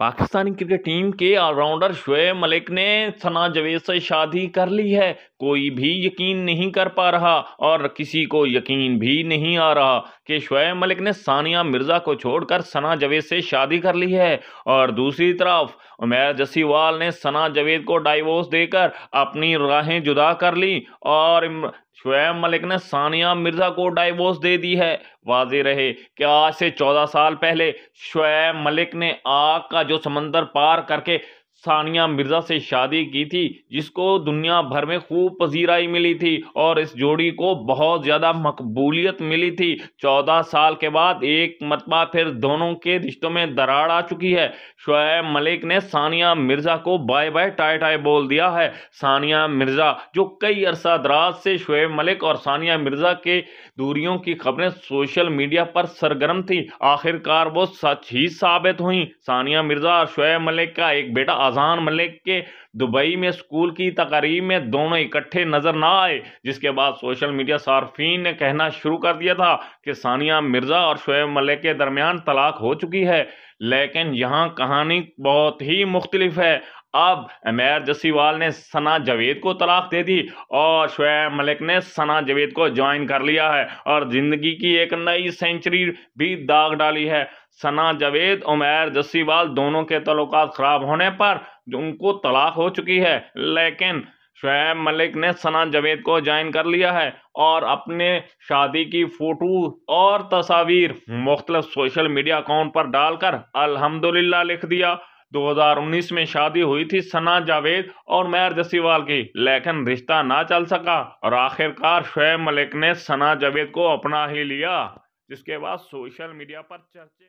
Pakistani cricket team के allrounder Shoaib Malik ने सना जवेद से शादी कर ली है कोई भी यकीन नहीं कर पा रहा और किसी को यकीन भी नहीं आ रहा कि शुएब मलिक ने सानिया मिर्ज़ा को छोड़कर सना जवेद से शादी कर ली है और दूसरी तरफ उमेर जसीवाल ने सना जावेद को डाइवोर्स देकर अपनी राहें जुदा कर ली और शुएब मलिक ने सानिया मिर्ज़ा को डाइवोर्स दे दी है वाज रहे कि आज से चौदह साल पहले शुएब मलिक ने आग का जो समंदर पार करके सानिया मिर्ज़ा से शादी की थी जिसको दुनिया भर में खूब पजीराई मिली थी और इस जोड़ी को बहुत ज़्यादा मकबूलियत मिली थी चौदह साल के बाद एक मतबा फिर दोनों के रिश्तों में दरार आ चुकी है शुएब मलिक ने सानिया मिर्ज़ा को बाय बाय टाई टाई बोल दिया है सानिया मिर्ज़ा जो कई अरसा दराज से शुएब मलिक और सानिया मिर्ज़ा के दूरियों की खबरें सोशल मीडिया पर सरगर्म थी आखिरकार वो सच ही साबित हुई सानिया मिर्ज़ा और शुएब मलिक का एक बेटा शाहजहान मलिक के दुबई में स्कूल की तकारीब में दोनों इकट्ठे नजर ना आए जिसके बाद सोशल मीडिया सार्फी ने कहना शुरू कर दिया था कि सानिया मिर्जा और शुएब मलिक के दरमियान तलाक हो चुकी है लेकिन यहाँ कहानी बहुत ही मुख्तलिफ है अब अमेर जसीवाल ने सना जावेद को तलाक दे दी और शुएब मलिक ने सना जावेद को ज्वाइन कर लिया है और ज़िंदगी की एक नई सेंचुरी भी दाग डाली है सना जावेद उमेर जसीवाल दोनों के तलुक ख़राब होने पर उनको तलाक हो चुकी है लेकिन शुएब मलिक ने सना जावेद को ज्वाइन कर लिया है और अपने शादी की फ़ोटो और तस्वीर मुख्तलिफ सोशल मीडिया अकाउंट पर डालकर अल्हम्दुलिल्लाह लिख दिया 2019 में शादी हुई थी सना जावेद और मैर जसीवाल की लेकिन रिश्ता ना चल सका और आखिरकार शुएब मलिक ने सना जावेद को अपना ही लिया जिसके बाद सोशल मीडिया पर चर्चे